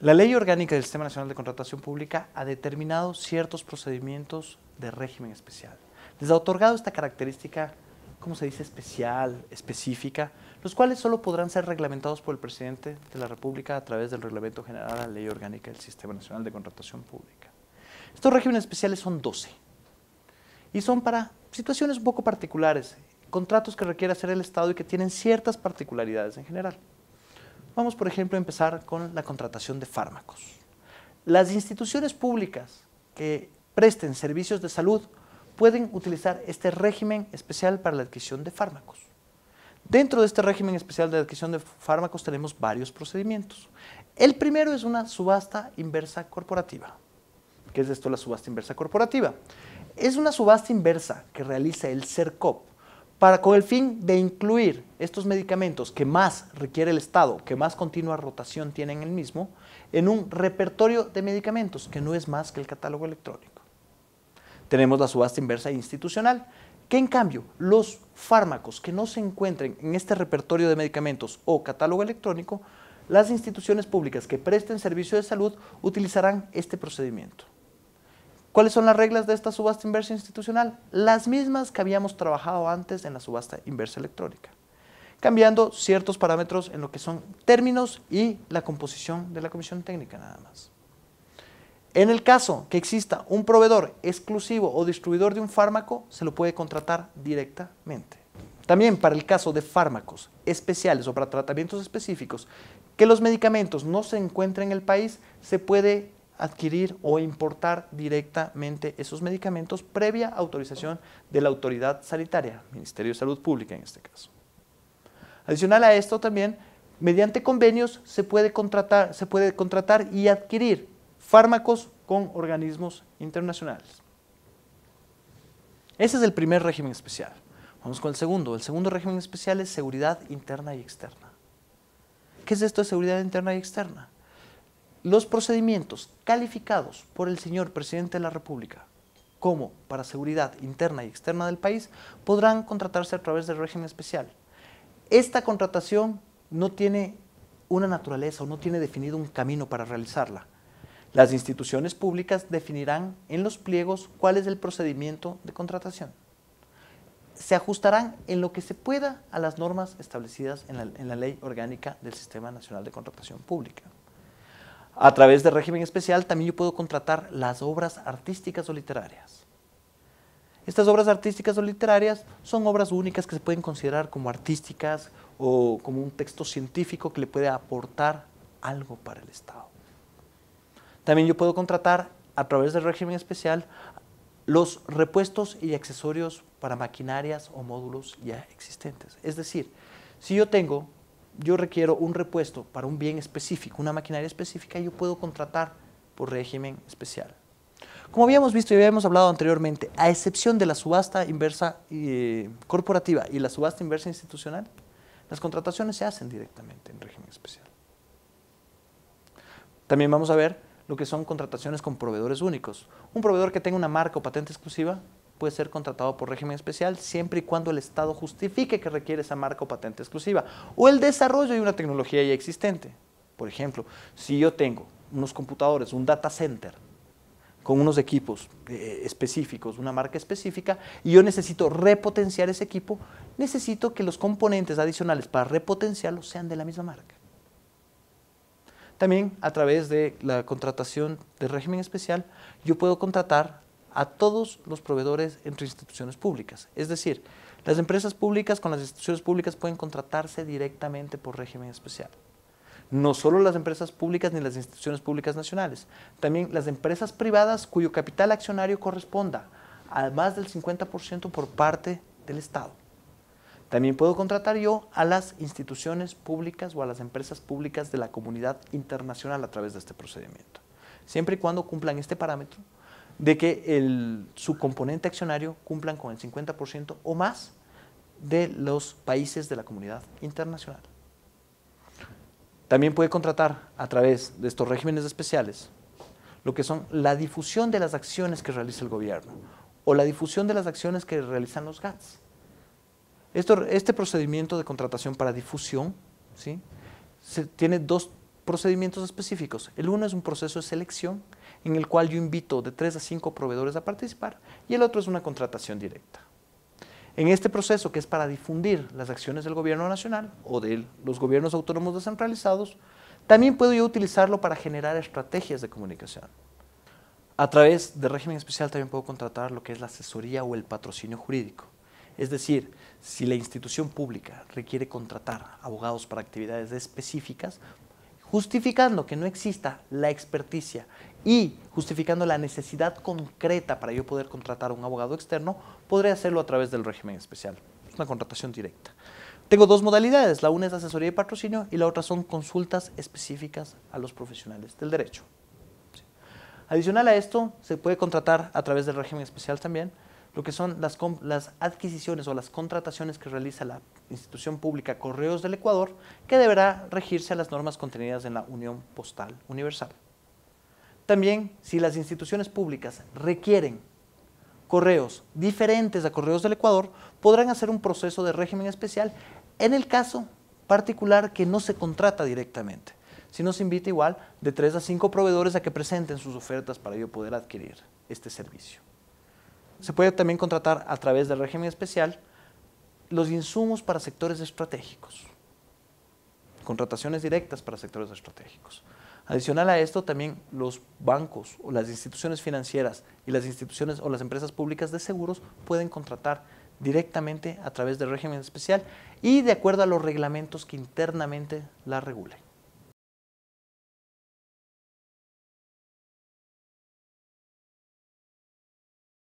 La Ley Orgánica del Sistema Nacional de Contratación Pública ha determinado ciertos procedimientos de régimen especial. Les ha otorgado esta característica, ¿cómo se dice, especial, específica, los cuales solo podrán ser reglamentados por el presidente de la República a través del Reglamento General a la Ley Orgánica del Sistema Nacional de Contratación Pública. Estos regímenes especiales son 12 y son para situaciones un poco particulares, contratos que requiere hacer el Estado y que tienen ciertas particularidades en general. Vamos, por ejemplo, a empezar con la contratación de fármacos. Las instituciones públicas que presten servicios de salud pueden utilizar este régimen especial para la adquisición de fármacos. Dentro de este régimen especial de adquisición de fármacos tenemos varios procedimientos. El primero es una subasta inversa corporativa. ¿Qué es esto la subasta inversa corporativa? Es una subasta inversa que realiza el CERCOP, con el fin de incluir estos medicamentos que más requiere el Estado, que más continua rotación tienen el mismo, en un repertorio de medicamentos que no es más que el catálogo electrónico. Tenemos la subasta inversa institucional, que en cambio los fármacos que no se encuentren en este repertorio de medicamentos o catálogo electrónico, las instituciones públicas que presten servicio de salud utilizarán este procedimiento. ¿Cuáles son las reglas de esta subasta inversa institucional? Las mismas que habíamos trabajado antes en la subasta inversa electrónica, cambiando ciertos parámetros en lo que son términos y la composición de la comisión técnica nada más. En el caso que exista un proveedor exclusivo o distribuidor de un fármaco, se lo puede contratar directamente. También para el caso de fármacos especiales o para tratamientos específicos, que los medicamentos no se encuentren en el país, se puede adquirir o importar directamente esos medicamentos previa autorización de la autoridad sanitaria, Ministerio de Salud Pública en este caso. Adicional a esto también, mediante convenios se puede contratar, se puede contratar y adquirir fármacos con organismos internacionales. Ese es el primer régimen especial. Vamos con el segundo. El segundo régimen especial es seguridad interna y externa. ¿Qué es esto de seguridad interna y externa? los procedimientos calificados por el señor presidente de la República como para seguridad interna y externa del país podrán contratarse a través del régimen especial. Esta contratación no tiene una naturaleza o no tiene definido un camino para realizarla. Las instituciones públicas definirán en los pliegos cuál es el procedimiento de contratación. Se ajustarán en lo que se pueda a las normas establecidas en la, Ley Orgánica del Sistema Nacional de Contratación Pública. A través del régimen especial también yo puedo contratar las obras artísticas o literarias. Estas obras artísticas o literarias son obras únicas que se pueden considerar como artísticas o como un texto científico que le puede aportar algo para el Estado. También yo puedo contratar a través del régimen especial los repuestos y accesorios para maquinarias o módulos ya existentes. Es decir, si yo tengo yo requiero un repuesto para un bien específico, una maquinaria específica, y yo puedo contratar por régimen especial. Como habíamos visto y habíamos hablado anteriormente, a excepción de la subasta inversa eh, corporativa y la subasta inversa institucional, las contrataciones se hacen directamente en régimen especial. También vamos a ver lo que son contrataciones con proveedores únicos. Un proveedor que tenga una marca o patente exclusiva puede ser contratado por régimen especial siempre y cuando el Estado justifique que requiere esa marca o patente exclusiva o el desarrollo de una tecnología ya existente. Por ejemplo, si yo tengo unos computadores, un data center con unos equipos eh, específicos, una marca específica, y yo necesito repotenciar ese equipo, necesito que los componentes adicionales para repotenciarlo sean de la misma marca. También a través de la contratación de régimen especial, yo puedo contratar a todos los proveedores entre instituciones públicas. Es decir, las empresas públicas con las instituciones públicas pueden contratarse directamente por régimen especial. No solo las empresas públicas ni las instituciones públicas nacionales, también las empresas privadas cuyo capital accionario corresponda a más del 50% por parte del Estado. También puedo contratar yo a las instituciones públicas o a las empresas públicas de la comunidad internacional a través de este procedimiento, siempre y cuando cumplan este parámetro de que su componente accionario cumplan con el 50% o más de los países de la comunidad internacional. También puede contratar a través de estos regímenes especiales lo que son la difusión de las acciones que realiza el gobierno o la difusión de las acciones que realizan los GATS. Esto, este procedimiento de contratación para difusión ¿sí? tiene dos procedimientos específicos. El uno es un proceso de selección en el cual yo invito de tres a cinco proveedores a participar, y el otro es una contratación directa. En este proceso, que es para difundir las acciones del gobierno nacional o de los gobiernos autónomos descentralizados, también puedo yo utilizarlo para generar estrategias de comunicación. A través de régimen especial también puedo contratar lo que es la asesoría o el patrocinio jurídico. Es decir, si la institución pública requiere contratar abogados para actividades específicas, justificando que no exista la experticia y justificando la necesidad concreta para yo poder contratar a un abogado externo, podré hacerlo a través del régimen especial. Es una contratación directa. Tengo dos modalidades, la una es asesoría y patrocinio y la otra son consultas específicas a los profesionales del derecho. Adicional a esto, se puede contratar a través del régimen especial también lo que son las, adquisiciones o las contrataciones que realiza la institución pública Correos del Ecuador, que deberá regirse a las normas contenidas en la Unión Postal Universal. También, si las instituciones públicas requieren correos diferentes a correos del Ecuador, podrán hacer un proceso de régimen especial en el caso particular que no se contrata directamente, sino se invita igual de tres a cinco proveedores a que presenten sus ofertas para ello poder adquirir este servicio se puede también contratar a través del régimen especial los insumos para sectores estratégicos, contrataciones directas para sectores estratégicos. Adicional a esto, también los bancos o las instituciones financieras y las instituciones o las empresas públicas de seguros pueden contratar directamente a través del régimen especial y de acuerdo a los reglamentos que internamente la regulen.